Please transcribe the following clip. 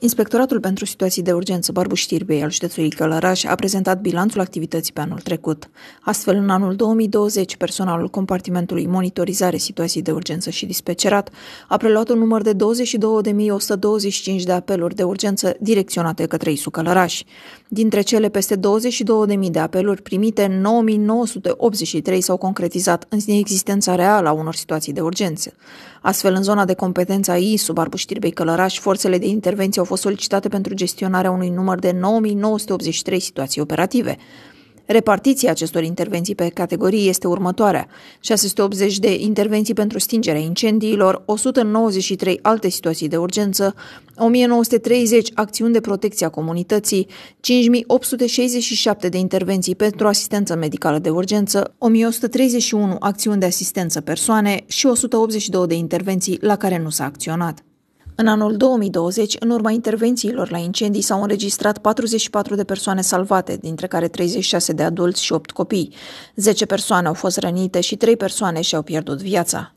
Inspectoratul pentru situații de urgență Barbu Știrbei al județului Călăraș a prezentat bilanțul activității pe anul trecut. Astfel, în anul 2020, personalul compartimentului Monitorizare Situații de Urgență și Dispecerat a preluat un număr de 22.125 de apeluri de urgență direcționate către ISU Călăraș. Dintre cele peste 22.000 de apeluri primite, 9.983 s-au concretizat în existența reală a unor situații de urgență. Astfel, în zona de competență a ISU Barbu Știrbei Călăraș, forțele de intervenție au fost solicitate pentru gestionarea unui număr de 9983 situații operative. Repartiția acestor intervenții pe categorii este următoarea. 680 de intervenții pentru stingerea incendiilor, 193 alte situații de urgență, 1930 acțiuni de protecție a comunității, 5867 de intervenții pentru asistență medicală de urgență, 1131 acțiuni de asistență persoane și 182 de intervenții la care nu s-a acționat. În anul 2020, în urma intervențiilor la incendii, s-au înregistrat 44 de persoane salvate, dintre care 36 de adulți și 8 copii. 10 persoane au fost rănite și 3 persoane și-au pierdut viața.